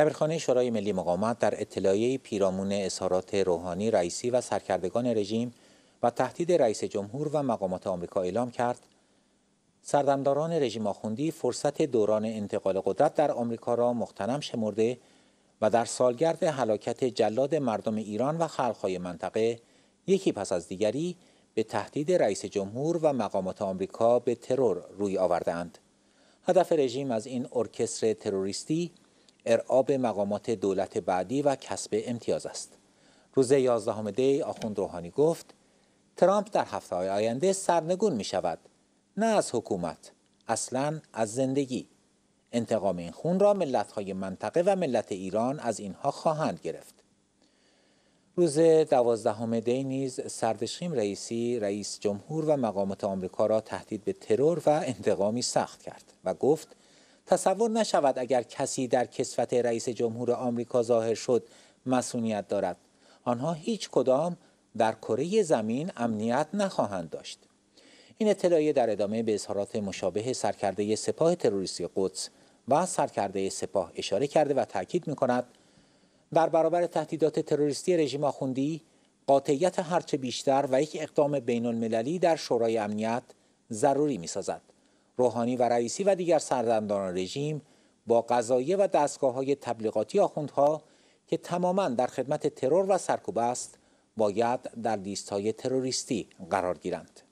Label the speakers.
Speaker 1: دبیرخانه شورای ملی مقاومت در اطلاعیه پیرامون اظهارات روحانی رئیسی و سرکردگان رژیم و تهدید رئیس جمهور و مقامات آمریکا اعلام کرد سردمداران رژیم آخوندی فرصت دوران انتقال قدرت در آمریکا را مختنم شمرده و در سالگرد هلاکت جلاد مردم ایران و خلقهای منطقه یکی پس از دیگری به تهدید رئیس جمهور و مقامات آمریکا به ترور روی آوردند. هدف رژیم از این ارکستر تروریستی ارعاب مقامات دولت بعدی و کسب امتیاز است روز 11 دی آخوند روحانی گفت ترامپ در هفته های آینده سرنگون می شود نه از حکومت اصلا از زندگی انتقام این خون را ملت های منطقه و ملت ایران از اینها خواهند گرفت روز دوازدهم دی نیز سردشخیم رئیسی رئیس جمهور و مقامات آمریکا را تهدید به ترور و انتقامی سخت کرد و گفت تصور نشود اگر کسی در کسفت رئیس جمهور آمریکا ظاهر شد مسئولیت دارد آنها هیچ کدام در کره زمین امنیت نخواهند داشت این اطلاعیه در ادامه به اظهارات مشابه سرکرده سپاه تروریستی قدس و سرکرده سپاه اشاره کرده و تاکید میکند در برابر تهدیدات تروریستی رژیم آخوندی قاطعیت هرچه بیشتر و یک اقدام بین المللی در شورای امنیت ضروری می روحانی و رئیسی و دیگر سردندان رژیم با قضایه و دستگاه های تبلیغاتی آخوندها که تماما در خدمت ترور و سرکوب است باید در لیست های تروریستی قرار گیرند.